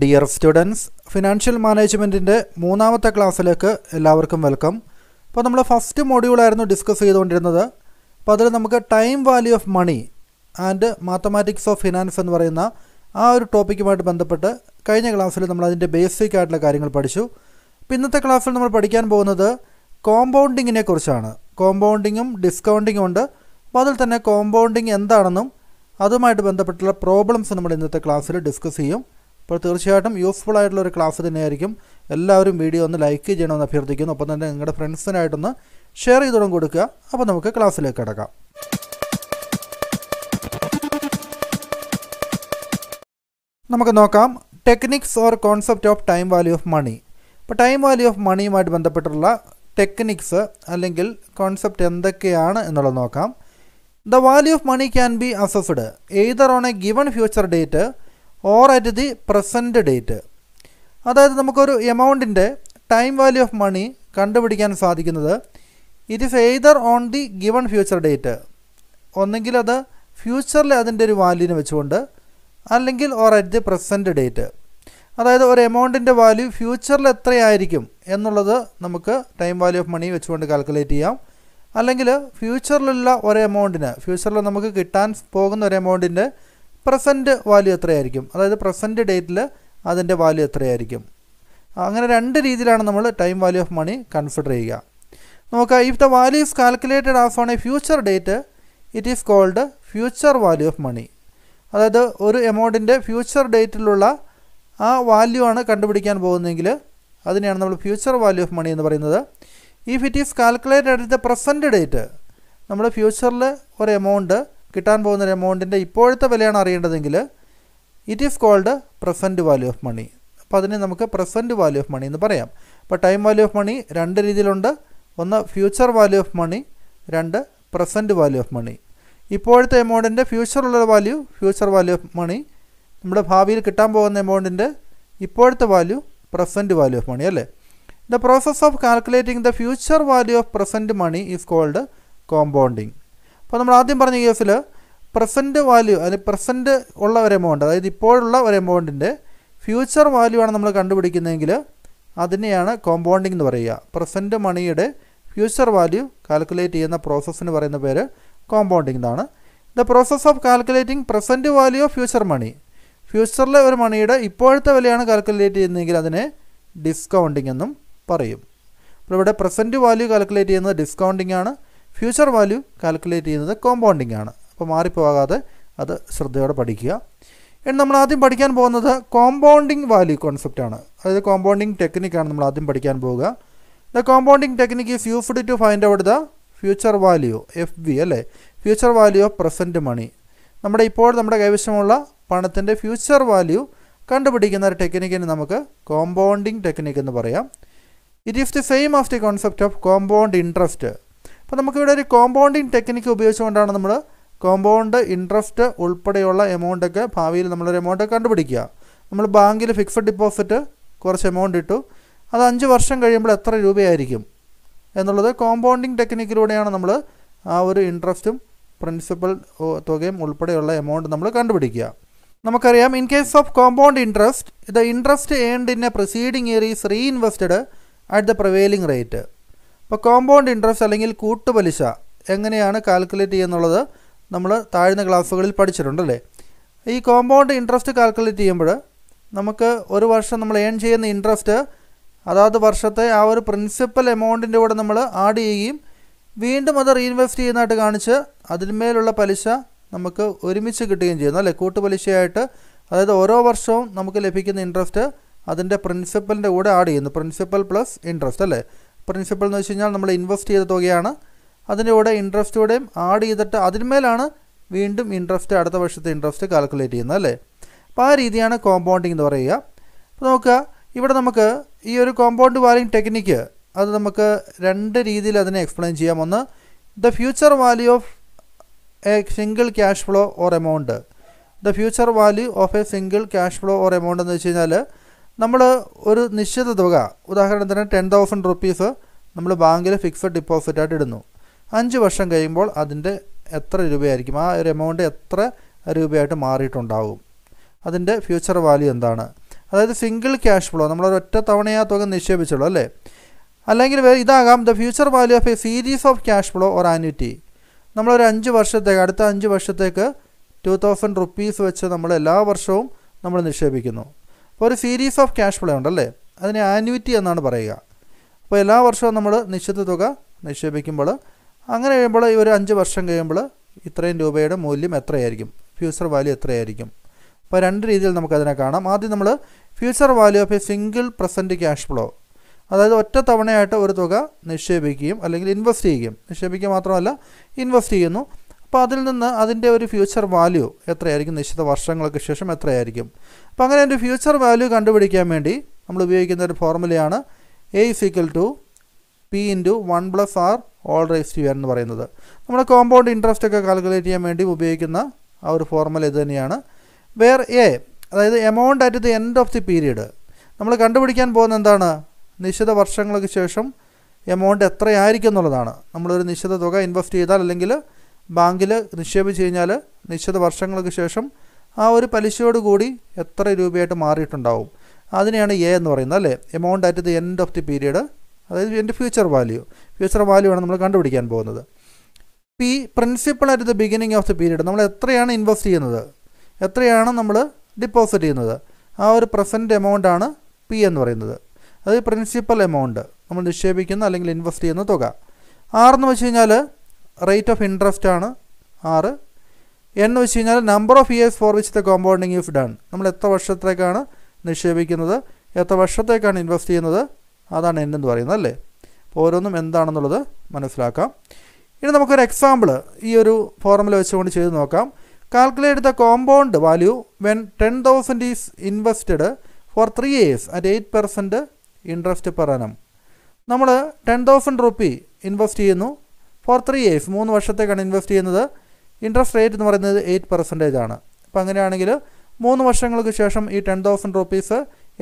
dear students financial മാനേജ്മെൻറ്റിൻ്റെ മൂന്നാമത്തെ ക്ലാസ്സിലേക്ക് എല്ലാവർക്കും വെൽക്കം അപ്പോൾ നമ്മൾ ഫസ്റ്റ് മോഡ്യൂളായിരുന്നു ഡിസ്കസ് ചെയ്തുകൊണ്ടിരുന്നത് അപ്പോൾ അതിൽ നമുക്ക് time value of money and mathematics of finance എന്ന് പറയുന്ന ആ ഒരു ടോപ്പിക്കുമായിട്ട് ബന്ധപ്പെട്ട് കഴിഞ്ഞ ക്ലാസ്സിൽ നമ്മൾ അതിൻ്റെ ബേസിക് ആയിട്ടുള്ള കാര്യങ്ങൾ പഠിച്ചു അപ്പോൾ ഇന്നത്തെ ക്ലാസ്സിൽ നമ്മൾ പഠിക്കാൻ പോകുന്നത് കോമ്പൗണ്ടിങ്ങിനെ കുറിച്ചാണ് കോമ്പൗണ്ടിങ്ങും ഡിസ്കൗണ്ടിങ്ങും ഉണ്ട് അപ്പോൾ അതിൽ തന്നെ കോമ്പൗണ്ടിങ് എന്താണെന്നും അതുമായിട്ട് ബന്ധപ്പെട്ടുള്ള പ്രോബ്ലംസ് നമ്മൾ ഇന്നത്തെ ക്ലാസ്സിൽ ഡിസ്കസ് ചെയ്യും അപ്പോൾ തീർച്ചയായിട്ടും യൂസ്ഫുൾ ആയിട്ടുള്ള ഒരു ക്ലാസ് തന്നെയായിരിക്കും എല്ലാവരും വീഡിയോ ഒന്ന് ലൈക്ക് ചെയ്യണമെന്ന് അഭ്യർത്ഥിക്കുന്നു ഒപ്പം തന്നെ നിങ്ങളുടെ ഫ്രണ്ട്സിനായിട്ടൊന്ന് ഷെയർ ചെയ്തോടും കൊടുക്കുക അപ്പോൾ നമുക്ക് ക്ലാസ്സിലേക്ക് കിടക്കാം നമുക്ക് നോക്കാം techniques or concept of time value of money ഇപ്പോൾ ടൈം വാല്യൂ ഓഫ് മണിയുമായിട്ട് ബന്ധപ്പെട്ടുള്ള ടെക്നിക്സ് അല്ലെങ്കിൽ കോൺസെപ്റ്റ് എന്തൊക്കെയാണ് എന്നുള്ളത് നോക്കാം the value of money can be assessed either on a given future date or at the present date അതായത് നമുക്കൊരു എമൗണ്ടിൻ്റെ time value of money കണ്ടുപിടിക്കാൻ സാധിക്കുന്നത് it is either on the given future date ഒന്നെങ്കിൽ അത് ഫ്യൂച്ചറിൽ അതിൻ്റെ ഒരു വാല്യൂനെ വെച്ചുകൊണ്ട് അല്ലെങ്കിൽ or at the present date അതായത് ഒരു എമൗണ്ടിൻ്റെ വാല്യൂ ഫ്യൂച്ചറിൽ എത്രയായിരിക്കും എന്നുള്ളത് നമുക്ക് ടൈം വാല്യൂ ഓഫ് മണി വെച്ചുകൊണ്ട് കാൽക്കുലേറ്റ് ചെയ്യാം അല്ലെങ്കിൽ ഫ്യൂച്ചറിലുള്ള ഒരു എമൗണ്ടിന് ഫ്യൂച്ചറിൽ നമുക്ക് കിട്ടാൻ പോകുന്ന ഒരു എമൗണ്ടിൻ്റെ പ്രസൻറ്റ് വാല്യൂ എത്രയായിരിക്കും അതായത് പ്രസൻറ്റ് ഡേറ്റിൽ അതിൻ്റെ വാല്യൂ എത്രയായിരിക്കും അങ്ങനെ രണ്ട് രീതിയിലാണ് നമ്മൾ time value of money consider ചെയ്യുക നമുക്ക് if the value is calculated as on a future date it is called future value of money അതായത് ഒരു എമൗണ്ടിൻ്റെ ഫ്യൂച്ചർ ഡേറ്റിലുള്ള ആ വാല്യൂ ആണ് കണ്ടുപിടിക്കാൻ പോകുന്നതെങ്കിൽ അതിനെയാണ് നമ്മൾ ഫ്യൂച്ചർ വാല്യൂ ഓഫ് മണി എന്ന് പറയുന്നത് if it is calculated at the present date നമ്മൾ ഫ്യൂച്ചറിൽ ഒരു എമൗണ്ട് കിട്ടാൻ പോകുന്ന ഒരു എമൗണ്ടിൻ്റെ ഇപ്പോഴത്തെ വിലയാണ് അറിയേണ്ടതെങ്കിൽ it is called present value of money അപ്പോൾ അതിനെ നമുക്ക് പ്രസൻറ്റ് വാല്യൂ ഓഫ് മണി എന്ന് പറയാം അപ്പോൾ ടൈം വാല്യൂ ഓഫ് മണി രണ്ട് രീതിയിലുണ്ട് ഒന്ന് ഫ്യൂച്ചർ വാല്യൂ ഓഫ് മണി രണ്ട് പ്രസൻറ്റ് വാല്യൂ ഓഫ് മണി ഇപ്പോഴത്തെ എമൗണ്ടിൻ്റെ ഫ്യൂച്ചറുള്ള value future value of money നമ്മുടെ ഭാവിയിൽ കിട്ടാൻ പോകുന്ന എമൗണ്ടിൻ്റെ ഇപ്പോഴത്തെ value present value of money അല്ലേ the process of calculating the future value of present money is called compounding അപ്പോൾ നമ്മൾ ആദ്യം പറഞ്ഞ കേസിൽ പ്രസൻറ്റ് വാല്യൂ അതിന് പ്രസൻറ്റ് ഉള്ള ഒരു എമൗണ്ട് അതായത് ഇപ്പോഴുള്ള ഒരു എമൗണ്ടിൻ്റെ ഫ്യൂച്ചർ വാല്യൂ ആണ് നമ്മൾ കണ്ടുപിടിക്കുന്നതെങ്കിൽ അതിനെയാണ് കോമ്പൗണ്ടിങ് എന്ന് പറയുക പ്രസൻറ്റ് മണിയുടെ ഫ്യൂച്ചർ വാല്യൂ കാൽക്കുലേറ്റ് ചെയ്യുന്ന പ്രോസസ്സിന് പറയുന്ന പേര് കോമ്പൗണ്ടിങ് എന്നാണ് the process of calculating present value of future money ഫ്യൂച്ചറിലെ ഒരു മണിയുടെ ഇപ്പോഴത്തെ വിലയാണ് കാൽക്കുലേറ്റ് ചെയ്യുന്നതെങ്കിൽ അതിനെ ഡിസ്കൗണ്ടിങ് എന്നും പറയും അപ്പോൾ ഇവിടെ പ്രസൻറ്റ് വാല്യൂ കാൽക്കുലേറ്റ് ചെയ്യുന്നത് ഡിസ്കൗണ്ടിങ് ആണ് ഫ്യൂച്ചർ വാല്യൂ കാൽക്കുലേറ്റ് ചെയ്യുന്നത് കോമ്പൗണ്ടിങ് ആണ് അപ്പോൾ മാറിപ്പോകാതെ അത് ശ്രദ്ധയോടെ പഠിക്കുക ഇനി നമ്മൾ ആദ്യം പഠിക്കാൻ പോകുന്നത് കോമ്പൗണ്ടിങ് വാല്യൂ കോൺസെപ്റ്റാണ് അതായത് കോമ്പൗണ്ടിങ് ടെക്നിക്കാണ് നമ്മൾ ആദ്യം പഠിക്കാൻ പോവുക the compounding technique is used to find out the future value F B അല്ലേ future value of present money നമ്മുടെ ഇപ്പോൾ നമ്മുടെ കൈവശമുള്ള പണത്തിൻ്റെ ഫ്യൂച്ചർ വാല്യൂ കണ്ടുപിടിക്കുന്ന ഒരു ടെക്നിക്കിന് നമുക്ക് കോമ്പൗണ്ടിങ് ടെക്നിക്ക് എന്ന് പറയാം it is the same of the concept of compound interest അപ്പോൾ നമുക്കിവിടെ ഒരു കോമ്പൗണ്ടിങ് ടെക്നിക്ക് ഉപയോഗിച്ചുകൊണ്ടാണ് നമ്മൾ കോമ്പൗണ്ട് ഇൻട്രസ്റ്റ് ഉൾപ്പെടെയുള്ള എമൗണ്ടൊക്കെ ഭാവിയിൽ നമ്മളൊരു എമൗണ്ട് കണ്ടുപിടിക്കുക നമ്മൾ ബാങ്കിൽ ഫിക്സഡ് ഡിപ്പോസിറ്റ് കുറച്ച് എമൗണ്ട് ഇട്ടു അത് അഞ്ച് വർഷം കഴിയുമ്പോൾ എത്ര രൂപയായിരിക്കും എന്നുള്ളത് കോമ്പൗണ്ടിങ് ടെക്നിക്കിലൂടെയാണ് നമ്മൾ ആ ഒരു ഇൻട്രസ്റ്റും പ്രിൻസിപ്പൽ തുകയും ഉൾപ്പെടെയുള്ള എമൗണ്ട് നമ്മൾ കണ്ടുപിടിക്കുക നമുക്കറിയാം in case of compound interest the interest earned in a proceeding year is reinvested at the prevailing rate അപ്പോൾ കോമ്പൗണ്ട് ഇൻട്രസ്റ്റ് അല്ലെങ്കിൽ കൂട്ടുപലിശ എങ്ങനെയാണ് കാൽക്കുലേറ്റ് ചെയ്യുന്നുള്ളത് നമ്മൾ താഴ്ന്ന ക്ലാസ്സുകളിൽ പഠിച്ചിട്ടുണ്ട് അല്ലേ ഈ കോമ്പൗണ്ട് ഇൻട്രസ്റ്റ് കാൽക്കുലേറ്റ് ചെയ്യുമ്പോൾ നമുക്ക് ഒരു വർഷം നമ്മൾ ഏൺ ചെയ്യുന്ന ഇൻട്രസ്റ്റ് അതാത് വർഷത്തെ ആ ഒരു പ്രിൻസിപ്പൽ എമൗണ്ടിൻ്റെ കൂടെ നമ്മൾ ആഡ് ചെയ്യുകയും വീണ്ടും അത് റീഇൻവെസ്റ്റ് ചെയ്യുന്നതായിട്ട് കാണിച്ച് അതിന്മേലുള്ള പലിശ നമുക്ക് ഒരുമിച്ച് കിട്ടുകയും ചെയ്യുന്നു അല്ലേ കൂട്ടുപലിശയായിട്ട് അതായത് ഓരോ വർഷവും നമുക്ക് ലഭിക്കുന്ന ഇൻട്രസ്റ്റ് അതിൻ്റെ പ്രിൻസിപ്പലിൻ്റെ കൂടെ ആഡ് ചെയ്യുന്നു പ്രിൻസിപ്പൽ പ്ലസ് ഇൻട്രസ്റ്റ് അല്ലേ പ്രിൻസിപ്പൽ എന്ന് വെച്ച് കഴിഞ്ഞാൽ നമ്മൾ ഇൻവെസ്റ്റ് ചെയ്ത തുകയാണ് അതിൻ്റെ കൂടെ ആഡ് ചെയ്തിട്ട് അതിന്മേലാണ് വീണ്ടും ഇൻട്രസ്റ്റ് അടുത്ത വർഷത്തെ ഇൻട്രസ്റ്റ് കാൽക്കുലേറ്റ് ചെയ്യുന്നത് അല്ലേ അപ്പോൾ ആ രീതിയാണ് കോമ്പൗണ്ടിങ് എന്ന് പറയുക അപ്പോൾ നോക്കുക ഇവിടെ നമുക്ക് ഈ ഒരു കോമ്പൗണ്ട് വാല്യൂ ടെക്നിക്ക് അത് നമുക്ക് രണ്ട് രീതിയിൽ അതിനെ എക്സ്പ്ലെയിൻ ചെയ്യാം ഒന്ന് the future value of a single cash flow or amount the future value of a single cash flow or amount എന്ന് വെച്ച് കഴിഞ്ഞാൽ നമ്മൾ ഒരു നിശ്ചിത തുക ഉദാഹരണത്തിന് ടെൻ തൗസൻഡ് റുപ്പീസ് നമ്മൾ ബാങ്കിൽ ഫിക്സഡ് ഡിപ്പോസിറ്റായിട്ട് ഇടുന്നു അഞ്ച് വർഷം കഴിയുമ്പോൾ അതിൻ്റെ എത്ര രൂപയായിരിക്കും ആ ഒരു എമൗണ്ട് എത്ര രൂപയായിട്ട് മാറിയിട്ടുണ്ടാകും അതിൻ്റെ ഫ്യൂച്ചർ വാല്യൂ എന്താണ് അതായത് സിംഗിൾ ക്യാഷ് ഫ്ലോ നമ്മൾ ഒറ്റ തവണ ആ തുക നിക്ഷേപിച്ചുള്ളൂ അല്ലേ അല്ലെങ്കിൽ ഇതാകാം the future value of a series of cash flow or annuity നമ്മളൊരു അഞ്ച് വർഷത്തേക്ക് അടുത്ത അഞ്ച് വർഷത്തേക്ക് ടു തൗസൻഡ് റുപ്പീസ് വെച്ച് നമ്മൾ എല്ലാ വർഷവും നമ്മൾ നിക്ഷേപിക്കുന്നു ഒരു സീരീസ് ഓഫ് ക്യാഷ് ഫ്ലോ ഉണ്ടല്ലേ അതിനെ ആന്യൂറ്റി എന്നാണ് പറയുക അപ്പോൾ എല്ലാ വർഷവും നമ്മൾ നിശ്ചിത തുക നിക്ഷേപിക്കുമ്പോൾ അങ്ങനെ കഴിയുമ്പോൾ ഈ ഒരു അഞ്ച് വർഷം കഴിയുമ്പോൾ ഇത്രയും രൂപയുടെ മൂല്യം എത്രയായിരിക്കും ഫ്യൂച്ചർ വാല്യൂ എത്രയായിരിക്കും അപ്പോൾ രണ്ട് രീതിയിൽ നമുക്കതിനെ കാണാം ആദ്യം നമ്മൾ future value of a single present cash flow അതായത് ഒറ്റ തവണയായിട്ട് ഒരു തുക നിക്ഷേപിക്കുകയും അല്ലെങ്കിൽ ഇൻവെസ്റ്റ് ചെയ്യുകയും നിക്ഷേപിക്കുക മാത്രമല്ല ഇൻവെസ്റ്റ് ചെയ്യുന്നു അപ്പോൾ അതിൽ നിന്ന് അതിൻ്റെ ഒരു ഫ്യൂച്ചർ വാല്യൂ എത്രയായിരിക്കും നിശ്ചിത വർഷങ്ങൾക്ക് ശേഷം എത്രയായിരിക്കും അപ്പോൾ അങ്ങനെ അതിൻ്റെ ഫ്യൂച്ചർ വാല്യൂ കണ്ടുപിടിക്കാൻ വേണ്ടി നമ്മൾ ഉപയോഗിക്കുന്ന ഒരു ഫോർമുലയാണ് A is equal to P into one plus R whole raise to എന്ന് പറയുന്നത് നമ്മൾ കോമ്പൗണ്ട് ഇൻട്രസ്റ്റ് ഒക്കെ കാൽക്കുലേറ്റ് ചെയ്യാൻ വേണ്ടി ഉപയോഗിക്കുന്ന ആ ഒരു ഫോർമുല ഇത് തന്നെയാണ് വേർ എ അതായത് amount at the end of the period നമ്മൾ കണ്ടുപിടിക്കാൻ പോകുന്ന എന്താണ് നിശ്ചിത വർഷങ്ങൾക്ക് ശേഷം എമൗണ്ട് എത്രയായിരിക്കും എന്നുള്ളതാണ് നമ്മളൊരു നിശ്ചിത തുക ഇൻവെസ്റ്റ് ചെയ്താൽ അല്ലെങ്കിൽ ബാങ്കിൽ നിക്ഷേപിച്ച് കഴിഞ്ഞാൽ നിശ്ചിത വർഷങ്ങൾക്ക് ശേഷം ആ ഒരു പലിശയോട് കൂടി എത്ര രൂപയായിട്ട് മാറിയിട്ടുണ്ടാവും അതിനെയാണ് എ എന്ന് പറയുന്നത് അല്ലേ amount at the end of the period അതായത് എൻ്റെ ഫ്യൂച്ചർ വാല്യൂ ഫ്യൂച്ചർ വാല്യൂ ആണ് നമ്മൾ കണ്ടുപിടിക്കാൻ പോകുന്നത് P principal at the beginning of the period നമ്മൾ എത്രയാണ് ഇൻവെസ്റ്റ് ചെയ്യുന്നത് എത്രയാണ് നമ്മൾ ഡിപ്പോസിറ്റ് ചെയ്യുന്നത് ആ ഒരു പ്രസൻറ്റ് എമൗണ്ട് ആണ് പി എന്ന് പറയുന്നത് അത് പ്രിൻസിപ്പൽ എമൗണ്ട് നമ്മൾ നിക്ഷേപിക്കുന്ന അല്ലെങ്കിൽ ഇൻവെസ്റ്റ് ചെയ്യുന്ന തുക ആർ എന്ന് വെച്ച് കഴിഞ്ഞാൽ റേറ്റ് ഓഫ് ഇൻട്രസ്റ്റ് ആണ് ആറ് എന്ന് വെച്ച് കഴിഞ്ഞാൽ number of years for which the compounding is done നമ്മൾ എത്ര വർഷത്തേക്കാണ് നിക്ഷേപിക്കുന്നത് എത്ര വർഷത്തേക്കാണ് ഇൻവെസ്റ്റ് ചെയ്യുന്നത് അതാണ് എൻ എന്ന് പറയുന്നത് അല്ലേ അപ്പോൾ ഓരോന്നും എന്താണെന്നുള്ളത് മനസ്സിലാക്കാം ഇനി നമുക്കൊരു എക്സാമ്പിൾ ഈ ഒരു ഫോർമുല വെച്ചുകൊണ്ട് ചെയ്ത് നോക്കാം calculate the compound value when ten thousand is invested for three years at eight percent interest per annum നമ്മൾ ടെൻ തൗസൻഡ് റുപ്പി ഇൻവെസ്റ്റ് ചെയ്യുന്നു ഫോർ ത്രീ ഇയേഴ്സ് മൂന്ന് വർഷത്തേക്കാണ് ഇൻവെസ്റ്റ് ചെയ്യുന്നത് ഇൻട്രസ്റ്റ് റേറ്റ് എന്ന് പറയുന്നത് എയ്റ്റ് പെർസെൻറ്റേജ് ആണ് അപ്പോൾ അങ്ങനെയാണെങ്കിൽ മൂന്ന് വർഷങ്ങൾക്ക് ശേഷം ഈ ടെൻ തൗസൻഡ് റുപ്പീസ്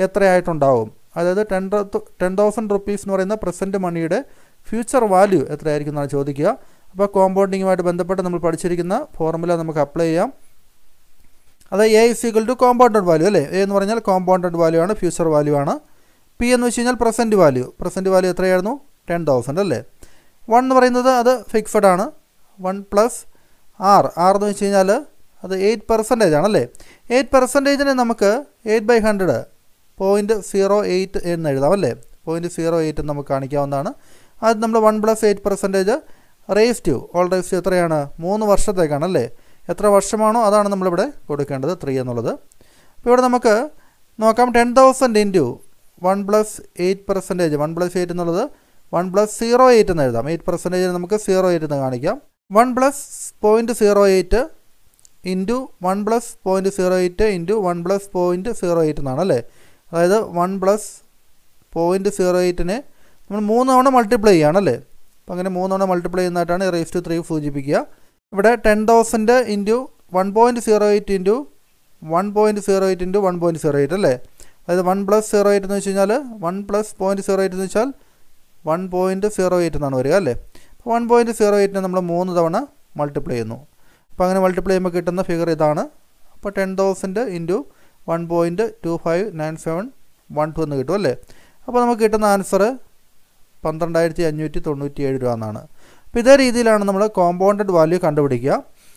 എത്രയായിട്ടുണ്ടാവും അതായത് ടെൻ ടെൻ തൗസൻഡ് റുപ്പീസ് എന്ന് പറയുന്ന പ്രസൻറ്റ് മണിയുടെ ഫ്യൂച്ചർ വാല്യൂ എത്രയായിരിക്കും എന്നാണ് ചോദിക്കുക അപ്പോൾ കോമ്പൗണ്ടിങ്ങുമായിട്ട് ബന്ധപ്പെട്ട് നമ്മൾ പഠിച്ചിരിക്കുന്ന ഫോർമുല നമുക്ക് അപ്ലൈ ചെയ്യാം അത് A is equal to compounded value അല്ലേ എ എന്ന് പറഞ്ഞാൽ കോമ്പൗണ്ടഡ് വാല്യൂ ആണ് ഫ്യൂച്ചർ വാല്യൂ ആണ് പി എന്ന് വെച്ച് കഴിഞ്ഞാൽ പ്രസൻറ്റ് വാല്യൂ പ്രസൻറ്റ് വാല്യൂ എത്രയായിരുന്നു ടെൻ തൗസൻഡ് അല്ലേ വൺ എന്ന് പറയുന്നത് അത് ഫിക്സഡ് ആണ് വൺ പ്ലസ് ആർ ആർ എന്ന് വെച്ച് കഴിഞ്ഞാൽ അത് എയ്റ്റ് പെർസെൻറ്റേജ് ആണല്ലേ എയ്റ്റ് പെർസെൻറ്റേജിനെ നമുക്ക് eight by hundred point zero eight എന്ന് എഴുതാം അല്ലേ പോയിൻറ്റ് സീറോ എയ്റ്റ് നമുക്ക് കാണിക്കാവുന്നതാണ് അത് നമ്മൾ one plus eight percentage raise to whole raise to എത്രയാണ് മൂന്ന് വർഷത്തേക്കാണ് അല്ലേ എത്ര വർഷമാണോ അതാണ് നമ്മളിവിടെ കൊടുക്കേണ്ടത് ത്രീ എന്നുള്ളത് അപ്പോൾ ഇവിടെ നമുക്ക് നോക്കാം ten thousand into one plus eight percentage one plus eight എന്നുള്ളത് വൺ പ്ലസ് സീറോ എയ്റ്റ് എന്ന് എഴുതാം എയ്റ്റ് പെർസെൻറ്റേജ് നമുക്ക് സീറോ എയ്റ്റ് എന്ന് കാണിക്കാം one plus point zero eight into one plus point zero eight into one plus point zero eight എന്നാണ് അല്ലേ അതായത് one plus point zero എയ്റ്റിന് നമ്മൾ മൂന്ന് തവണ മൾട്ടിപ്ലൈ ചെയ്യുകയാണല്ലേ അപ്പോൾ അങ്ങനെ മൂന്ന് തവണ മൾട്ടിപ്ലൈ ചെയ്യുന്നതായിട്ടാണ് റേസ് ടു ത്രീ സൂചിപ്പിക്കുക ഇവിടെ ten thousand into one point zero eight into one point zero eight into one point zero eight അല്ലേ അതായത് വൺ പ്ലസ് സീറോ എയ്റ്റ് എന്ന് വെച്ച് കഴിഞ്ഞാൽ one plus point zero eight എന്ന് വെച്ചാൽ വൺ പോയിൻറ്റ് സീറോ എയ്റ്റ് എന്നാണ് വരിക അല്ലേ വൺ പോയിൻറ്റ് സീറോ എയ്റ്റിനെ നമ്മൾ മൂന്ന് തവണ മൾട്ടിപ്ലൈ ചെയ്യുന്നു അപ്പോൾ അങ്ങനെ മൾട്ടിപ്ലൈ ചെയ്യുമ്പോൾ കിട്ടുന്ന ഫിഗർ ഇതാണ് അപ്പോൾ ten thousand into one point two five nine seven one two എന്ന് കിട്ടും അല്ലേ അപ്പോൾ നമുക്ക് കിട്ടുന്ന ആൻസർ പന്ത്രണ്ടായിരത്തി അഞ്ഞൂറ്റി തൊണ്ണൂറ്റി ഏഴ് രൂപ എന്നാണ് അപ്പോൾ ഇതേ രീതിയിലാണ് നമ്മൾ കോമ്പൗണ്ടഡ് വാല്യൂ കണ്ടുപിടിക്കുക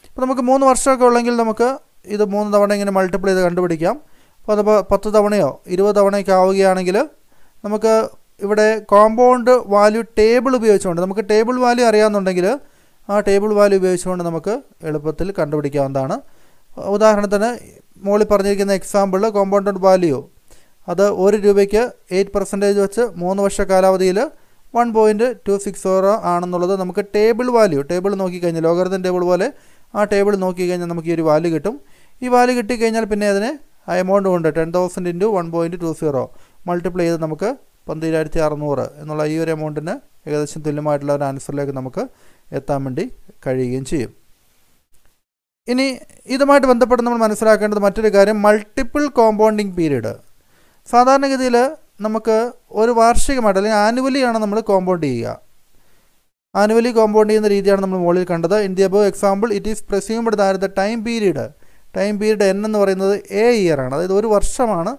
അപ്പോൾ നമുക്ക് മൂന്ന് വർഷമൊക്കെ ഉള്ളെങ്കിൽ നമുക്ക് ഇത് മൂന്ന് തവണ ഇങ്ങനെ മൾട്ടിപ്ലൈ ചെയ്ത് കണ്ടുപിടിക്കാം അപ്പോൾ അതിപ്പോൾ പത്ത് തവണയോ ഇരുപത് തവണയൊക്കെ ആവുകയാണെങ്കിൽ നമുക്ക് ഇവിടെ കോമ്പൗണ്ട് വാല്യൂ ടേബിൾ ഉപയോഗിച്ചുകൊണ്ട് നമുക്ക് ടേബിൾ വാല്യൂ അറിയാമെന്നുണ്ടെങ്കിൽ ആ ടേബിൾ വാല്യൂ ഉപയോഗിച്ചുകൊണ്ട് നമുക്ക് എളുപ്പത്തിൽ കണ്ടുപിടിക്കാവുന്നതാണ് ഉദാഹരണത്തിന് മുകളിൽ പറഞ്ഞിരിക്കുന്ന എക്സാമ്പിളിൽ കോമ്പൗണ്ടഡ് വാല്യൂ അത് ഒരു രൂപയ്ക്ക് എയ്റ്റ് പെർസെൻറ്റേജ് വെച്ച് മൂന്ന് വർഷ കാലാവധിയിൽ one point two six zero ആണെന്നുള്ളത് നമുക്ക് ടേബിൾ വാല്യൂ ടേബിൾ നോക്കിക്കഴിഞ്ഞാൽ ലോകർത്തൻ ടേബിൾ പോലെ ആ ടേബിൾ നോക്കിക്കഴിഞ്ഞാൽ നമുക്ക് ഈ ഒരു വാല്യൂ കിട്ടും ഈ വാല്യൂ കിട്ടിക്കഴിഞ്ഞാൽ പിന്നെ അതിന് എമൗണ്ട് കൊണ്ട് ten thousand into one point two zero multiply ചെയ്ത് നമുക്ക് പന്തിരായിരത്തി അറുന്നൂറ് എന്നുള്ള ഈ ഒരു എമൗണ്ടിന് ഏകദേശം തുല്യമായിട്ടുള്ള ഒരു ആൻസറിലേക്ക് നമുക്ക് എത്താൻ വേണ്ടി കഴിയുകയും ചെയ്യും ഇനി ഇതുമായിട്ട് ബന്ധപ്പെട്ട് നമ്മൾ മനസ്സിലാക്കേണ്ടത് മറ്റൊരു കാര്യം മൾട്ടിപ്പിൾ കോമ്പൗണ്ടിങ് പീരീഡ് സാധാരണഗതിയിൽ നമുക്ക് ഒരു വാർഷികമായിട്ട് അല്ലെങ്കിൽ ആണ് നമ്മൾ കോമ്പൗണ്ട് ചെയ്യുക ആനുവലി കോമ്പൗണ്ട് ചെയ്യുന്ന രീതിയാണ് നമ്മൾ മുകളിൽ കണ്ടത് in the above example it is presumed that the time period time period N എന്ന് പറയുന്നത് എ ഇയർ ആണ് അതായത് ഒരു വർഷമാണ്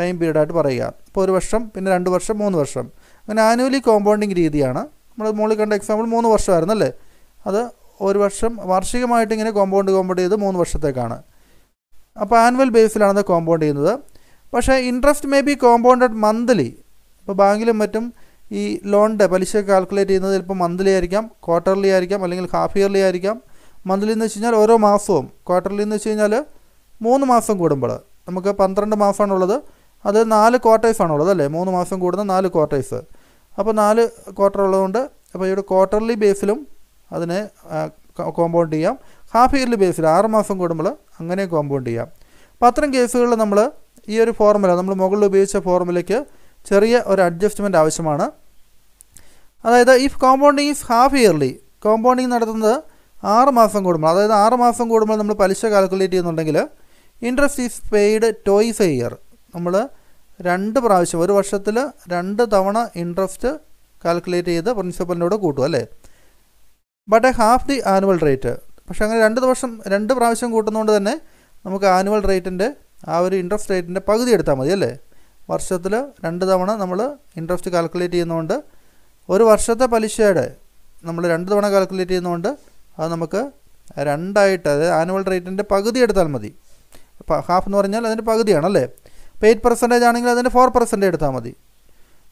ടൈം പീരീഡായിട്ട് പറയുക ഇപ്പോൾ ഒരു വർഷം പിന്നെ രണ്ട് വർഷം മൂന്ന് വർഷം അങ്ങനെ ആനുവലി കോമ്പൗണ്ടിങ് രീതിയാണ് നമ്മൾ മുകളിൽ കണ്ട എക്സാമ്പിൾ മൂന്ന് വർഷമായിരുന്നു അല്ലേ അത് ഒരു വർഷം വാർഷികമായിട്ട് ഇങ്ങനെ കോമ്പൗണ്ട് കോമ്പൗണ്ട് ചെയ്ത് മൂന്ന് വർഷത്തേക്കാണ് അപ്പോൾ ആനുവൽ ബേസിലാണ് അത് കോമ്പൗണ്ട് ചെയ്യുന്നത് പക്ഷേ interest may be compounded monthly ഇപ്പോൾ ബാങ്കിലും മറ്റും ഈ ലോണിൻ്റെ പലിശ കാൽക്കുലേറ്റ് ചെയ്യുന്നത് ചിലപ്പോൾ മന്ത്ലി ആയിരിക്കാം ക്വാർട്ടർലി ആയിരിക്കാം അല്ലെങ്കിൽ ഹാഫ് ഇയർലി ആയിരിക്കാം മന്ത്ലി എന്ന് വെച്ച് കഴിഞ്ഞാൽ ഓരോ മാസവും ക്വാർട്ടർലി എന്ന് വെച്ച് കഴിഞ്ഞാൽ മൂന്ന് മാസം കൂടുമ്പോൾ നമുക്ക് പന്ത്രണ്ട് മാസമാണുള്ളത് അത് നാല് ഉള്ളത് അല്ലേ മൂന്ന് മാസം കൂടുന്ന നാല് ക്വാർട്ടേഴ്സ് അപ്പോൾ നാല് ക്വാർട്ടർ ഉള്ളതുകൊണ്ട് അപ്പോൾ ഇവിടെ ക്വാർട്ടർലി ബേസിലും അതിനെ കോമ്പൗണ്ട് ചെയ്യാം ഹാഫ് ഇയർലി ബേസിൽ ആറ് മാസം കൂടുമ്പോൾ അങ്ങനെ കോമ്പൗണ്ട് ചെയ്യാം അപ്പോൾ അത്തരം കേസുകളിൽ നമ്മൾ ഈ ഒരു ഫോർമുല നമ്മൾ മുകളിൽ ഉപയോഗിച്ച ഫോർമുലയ്ക്ക് ചെറിയ ഒരു അഡ്ജസ്റ്റ്മെൻ്റ് ആവശ്യമാണ് അതായത് if compounding is half yearly compounding നടത്തുന്നത് ആറ് മാസം കൂടുമ്പോൾ അതായത് ആറ് മാസം കൂടുമ്പോൾ നമ്മൾ പലിശ കാൽക്കുലേറ്റ് ചെയ്യുന്നുണ്ടെങ്കിൽ interest is paid twice a year നമ്മൾ രണ്ട് പ്രാവശ്യം ഒരു വർഷത്തിൽ രണ്ട് തവണ ഇൻട്രസ്റ്റ് കാൽക്കുലേറ്റ് ചെയ്ത് പ്രിൻസിപ്പലിനോട് കൂട്ടും അല്ലേ but a half the annual rate പക്ഷേ അങ്ങനെ രണ്ട് വർഷം രണ്ട് പ്രാവശ്യം കൂട്ടുന്നതുകൊണ്ട് തന്നെ നമുക്ക് ആനുവൽ റേറ്റിൻ്റെ ആ ഒരു ഇൻട്രസ്റ്റ് റേറ്റിൻ്റെ പകുതി എടുത്താൽ മതി അല്ലേ വർഷത്തിൽ രണ്ട് തവണ നമ്മൾ ഇൻട്രസ്റ്റ് കാൽക്കുലേറ്റ് ചെയ്യുന്നതുകൊണ്ട് ഒരു വർഷത്തെ പലിശയുടെ നമ്മൾ രണ്ട് തവണ കാൽക്കുലേറ്റ് ചെയ്യുന്നതുകൊണ്ട് അത് നമുക്ക് രണ്ടായിട്ട് അതായത് ആനുവൽ റേറ്റിൻ്റെ പകുതി എടുത്താൽ മതി ഹാഫ് എന്ന് പറഞ്ഞാൽ അതിൻ്റെ പകുതിയാണല്ലേ പെയ്ഡ് പെർസെൻറ്റേജ് ആണെങ്കിൽ അതിൻ്റെ ഫോർ പെർസെൻറ്റേജ് എടുത്താൽ മതി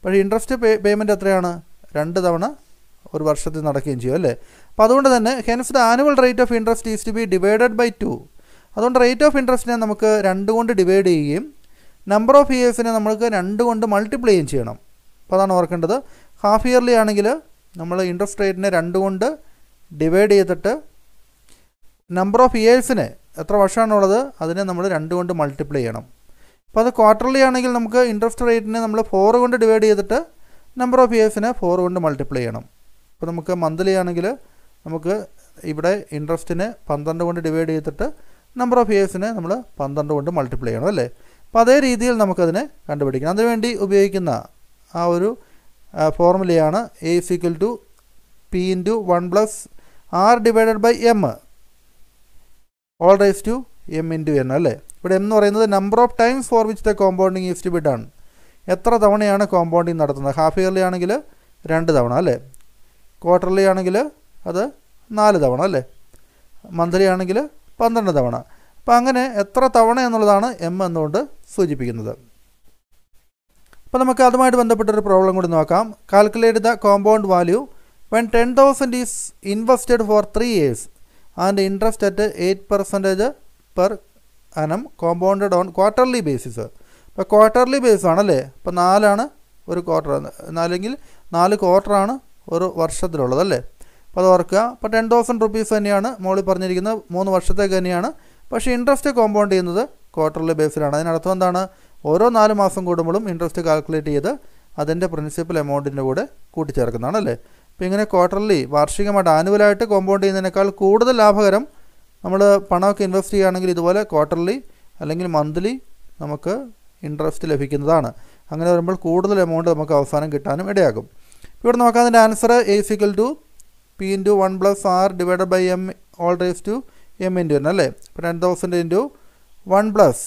പക്ഷേ ഇൻട്രസ്റ്റ് പേ പേയ്മെൻറ്റ് എത്രയാണ് രണ്ട് തവണ ഒരു വർഷത്തിൽ നടക്കുകയും ചെയ്യും അല്ലേ അപ്പോൾ അതുകൊണ്ട് തന്നെ hence the annual rate of interest is to be divided by two അതുകൊണ്ട് റേറ്റ് ഓഫ് ഇൻട്രസ്റ്റിനെ നമുക്ക് രണ്ട് കൊണ്ട് ഡിവൈഡ് ചെയ്യുകയും നമ്പർ ഓഫ് ഇയേഴ്സിനെ നമുക്ക് രണ്ട് കൊണ്ട് മൾട്ടിപ്ലൈ ചെയ്യണം അപ്പോൾ അതാണ് ഓർക്കേണ്ടത് ഹാഫ് ഇയർലി ആണെങ്കിൽ നമ്മൾ ഇൻട്രസ്റ്റ് റേറ്റിനെ രണ്ട് കൊണ്ട് ഡിവൈഡ് ചെയ്തിട്ട് നമ്പർ ഓഫ് ഇയേഴ്സിനെ എത്ര വർഷമാണുള്ളത് അതിനെ നമ്മൾ രണ്ട് കൊണ്ട് മൾട്ടിപ്ലൈ ചെയ്യണം അപ്പോൾ അത് ക്വാർട്ടർലി ആണെങ്കിൽ നമുക്ക് ഇൻട്രസ്റ്റ് റേറ്റിനെ നമ്മൾ ഫോർ കൊണ്ട് ഡിവൈഡ് ചെയ്തിട്ട് നമ്പർ ഓഫ് ഇയേഴ്സിനെ ഫോർ കൊണ്ട് മൾട്ടിപ്ലൈ ചെയ്യണം അപ്പോൾ നമുക്ക് മന്ത്ലി ആണെങ്കിൽ നമുക്ക് ഇവിടെ ഇൻട്രസ്റ്റിനെ പന്ത്രണ്ട് കൊണ്ട് ഡിവൈഡ് ചെയ്തിട്ട് നമ്പർ ഓഫ് ഇയേഴ്സിനെ നമ്മൾ പന്ത്രണ്ട് കൊണ്ട് മൾട്ടിപ്ലൈ ചെയ്യണം അല്ലേ അപ്പോൾ അതേ രീതിയിൽ നമുക്കതിനെ കണ്ടുപിടിക്കണം അതിനുവേണ്ടി ഉപയോഗിക്കുന്ന ആ ഒരു ഫോർമുലയാണ് A is equal to P into one plus R divided by M whole raise to M into N അല്ലേ ഇവിടെ എന്ന് പറയുന്നത് number of times for which the compounding is ആണ് എത്ര തവണയാണ് കോമ്പൗണ്ടിങ് നടത്തുന്നത് ഹാഫ് ഇയർലി ആണെങ്കിൽ രണ്ട് തവണ അല്ലേ ക്വാർട്ടർലി ആണെങ്കിൽ അത് നാല് തവണ അല്ലേ മന്ത്ലി ആണെങ്കിൽ പന്ത്രണ്ട് തവണ അപ്പോൾ അങ്ങനെ എത്ര തവണ എന്നുള്ളതാണ് എം എന്നുകൊണ്ട് സൂചിപ്പിക്കുന്നത് അപ്പോൾ നമുക്ക് അതുമായിട്ട് ബന്ധപ്പെട്ടൊരു പ്രോബ്ലം കൂടി നോക്കാം calculate the compound value when ten thousand is invested for three years and interest at eight percentage per annum compounded on quarterly basis അപ്പോൾ ക്വാർട്ടർലി ബേസ് ആണല്ലേ അപ്പോൾ നാലാണ് ഒരു ക്വാർട്ടർ അല്ലെങ്കിൽ നാല് ക്വാർട്ടറാണ് ഒരു വർഷത്തിലുള്ളത് അല്ലേ അപ്പോൾ അത് ഓർക്കുക അപ്പോൾ ടെൻ തൗസൻഡ് റുപ്പീസ് തന്നെയാണ് മോളിൽ പറഞ്ഞിരിക്കുന്നത് മൂന്ന് വർഷത്തേക്ക് തന്നെയാണ് പക്ഷേ ഇൻട്രസ്റ്റ് കോമ്പൗണ്ട് ചെയ്യുന്നത് ക്വാർട്ടർലി ബേസിലാണ് അതിനർത്ഥം എന്താണ് ഓരോ നാല് മാസം കൂടുമ്പോഴും ഇൻട്രസ്റ്റ് കാൽക്കുലേറ്റ് ചെയ്ത് അതിൻ്റെ പ്രിൻസിപ്പൽ എമൗണ്ടിൻ്റെ കൂടെ കൂട്ടിച്ചേർക്കുന്നതാണ് അല്ലേ അപ്പോൾ ഇങ്ങനെ ക്വാർട്ടർലി വാർഷികമായിട്ട് ആനുവലായിട്ട് കോമ്പൗണ്ട് ചെയ്യുന്നതിനേക്കാൾ കൂടുതൽ ലാഭകരം നമ്മൾ പണമൊക്കെ ഇൻവെസ്റ്റ് ചെയ്യുകയാണെങ്കിൽ ഇതുപോലെ ക്വാർട്ടർലി അല്ലെങ്കിൽ മന്ത്ലി നമുക്ക് ഇൻട്രസ്റ്റ് ലഭിക്കുന്നതാണ് അങ്ങനെ വരുമ്പോൾ കൂടുതൽ എമൗണ്ട് നമുക്ക് അവസാനം കിട്ടാനും ഇടയാകും ഇവിടെ നോക്കാം അതിൻ്റെ answer A is equal to P into one plus R divide by M whole raise to M into N അല്ലേ ഇപ്പോൾ ten thousand into one plus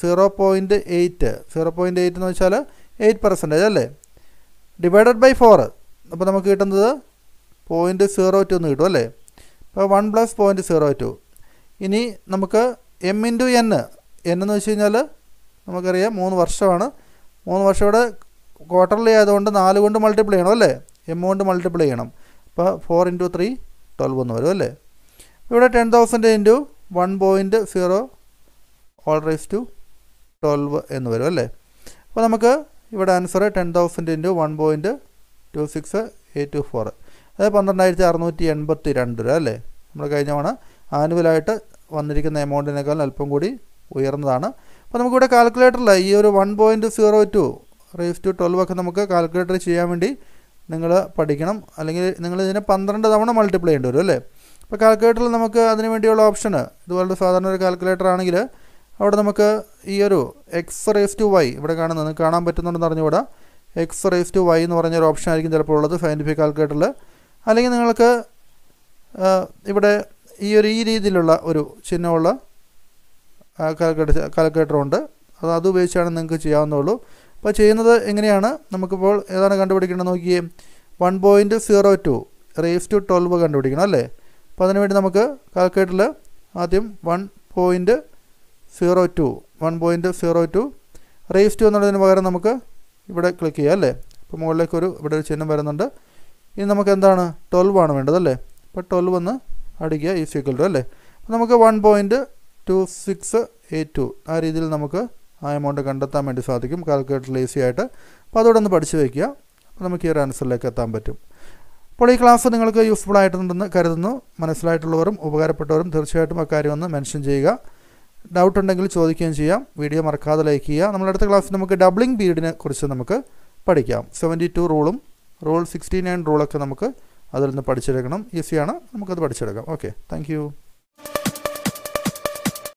zero point eight zero point eight എന്ന് വെച്ചാൽ എയ്റ്റ് പെർസെൻറ്റേജ് അല്ലേ divided by four അപ്പോൾ നമുക്ക് കിട്ടുന്നത് point zero to എന്ന് കിട്ടും അല്ലേ അപ്പോൾ one plus point zero two ഇനി നമുക്ക് എം ഇൻറ്റു എൻ എൻ എന്ന് വെച്ച് കഴിഞ്ഞാൽ നമുക്കറിയാം മൂന്ന് വർഷമാണ് മൂന്ന് വർഷം ഇവിടെ ക്വാർട്ടർലി ആയതുകൊണ്ട് നാല് കൊണ്ട് മൾട്ടിപ്ലൈ ചെയ്യണം അല്ലേ എം കൊണ്ട് മൾട്ടിപ്ലൈ ചെയ്യണം അപ്പോൾ ഫോർ ഇൻറ്റു ത്രീ ട്വൽവ് എന്ന് വരും അല്ലേ ഇവിടെ ten thousand into one point zero whole raise to twelve എന്ന് വരും അല്ലേ അപ്പോൾ നമുക്ക് ഇവിടെ answer ten thousand into one point two six eight two four അതായത് പന്ത്രണ്ടായിരത്തി അറുന്നൂറ്റി എൺപത്തി രണ്ട് രൂപ അല്ലേ നമ്മൾ കഴിഞ്ഞ തവണ ആനുവലായിട്ട് വന്നിരിക്കുന്ന എമൗണ്ടിനേക്കാൾ അല്പം കൂടി ഉയർന്നതാണ് അപ്പോൾ നമുക്കിവിടെ കാൽക്കുലേറ്ററിൽ ഈ ഒരു one point zero two raise to twelve ഒക്കെ നമുക്ക് കാൽക്കുലേറ്റർ ചെയ്യാൻ വേണ്ടി നിങ്ങൾ പഠിക്കണം അല്ലെങ്കിൽ നിങ്ങൾ ഇതിനെ പന്ത്രണ്ട് തവണ മൾട്ടിപ്ലൈ ചെയ്യേണ്ടി വരും അല്ലേ അപ്പോൾ കാൽക്കുലേറ്ററിൽ നമുക്ക് അതിന് വേണ്ടിയുള്ള ഓപ്ഷന് ഇതുപോലൊരു സാധാരണ ഒരു കാൽക്കുലേറ്റർ ആണെങ്കിൽ അവിടെ നമുക്ക് ഈ ഒരു എക്സ് റേസ് ടു വൈ ഇവിടെ കാണുന്നത് കാണാൻ പറ്റുന്നുണ്ടെന്ന് അറിഞ്ഞുകൂടെ എക്സ് റേസ് ടു വൈ എന്ന് ഒരു ഓപ്ഷൻ ആയിരിക്കും ചിലപ്പോൾ ഉള്ളത് സയൻറ്റിഫിക് കാൽക്കുലേറ്ററിൽ അല്ലെങ്കിൽ നിങ്ങൾക്ക് ഇവിടെ ഈ ഒരു ഈ രീതിയിലുള്ള ഒരു ചിഹ്നമുള്ള കാൽക്കുലേറ്റർ ഉണ്ട് അത് അത് ഉപയോഗിച്ചാണ് നിങ്ങൾക്ക് ചെയ്യാവുന്നുള്ളൂ അപ്പോൾ ചെയ്യുന്നത് എങ്ങനെയാണ് നമുക്കിപ്പോൾ ഏതാണ് കണ്ടുപിടിക്കേണ്ടത് നോക്കിയേ one point zero two raise to twelve കണ്ടുപിടിക്കണം അല്ലേ അപ്പോൾ അതിനുവേണ്ടി നമുക്ക് കാൽക്കുലേറ്ററിൽ ആദ്യം one point zero two one point zero two raise to എന്നുള്ളതിന് പകരം നമുക്ക് ഇവിടെ ക്ലിക്ക് ചെയ്യാം അല്ലേ അപ്പോൾ മുകളിലേക്കൊരു ഇവിടെ ഒരു ചിഹ്നം വരുന്നുണ്ട് ഇനി നമുക്ക് എന്താണ് ട്വൽവ് ആണ് വേണ്ടത് അല്ലേ അപ്പോൾ ട്വൽവ് ഒന്ന് അടിക്കുക ഈസ് ഈക്വൽ ടു അല്ലേ നമുക്ക് one point two six eight two ആ രീതിയിൽ നമുക്ക് ആ എമൗണ്ട് കണ്ടെത്താൻ വേണ്ടി സാധിക്കും കാൽക്കുലേറ്ററിൽ ഈസി ആയിട്ട് അപ്പോൾ അതോടെ ഒന്ന് പഠിച്ചു വയ്ക്കുക അപ്പോൾ നമുക്ക് ഈ ഒരു ആൻസറിലേക്ക് എത്താൻ പറ്റും അപ്പോൾ ഈ ക്ലാസ് നിങ്ങൾക്ക് യൂസ്ഫുൾ ആയിട്ടുണ്ടെന്ന് കരുതുന്നു മനസ്സിലായിട്ടുള്ളവരും ഉപകാരപ്പെട്ടവരും തീർച്ചയായിട്ടും അക്കാര്യം ഒന്ന് മെൻഷൻ ചെയ്യുക ഡൗട്ട് ഉണ്ടെങ്കിൽ ചോദിക്കുകയും ചെയ്യാം വീഡിയോ മറക്കാതെ ലൈക്ക് ചെയ്യുക നമ്മുടെ അടുത്ത ക്ലാസ്സിൽ നമുക്ക് ഡബ്ലിംഗ് പീരീഡിനെ കുറിച്ച് നമുക്ക് പഠിക്കാം സെവൻറ്റി ടു റൂളും റൂൾ സിക്സ്റ്റി നയൻ റൂളൊക്കെ നമുക്ക് അതിൽ നിന്ന് പഠിച്ചെടുക്കണം ഈസിയാണ് നമുക്കത് പഠിച്ചെടുക്കാം ഓക്കെ താങ്ക്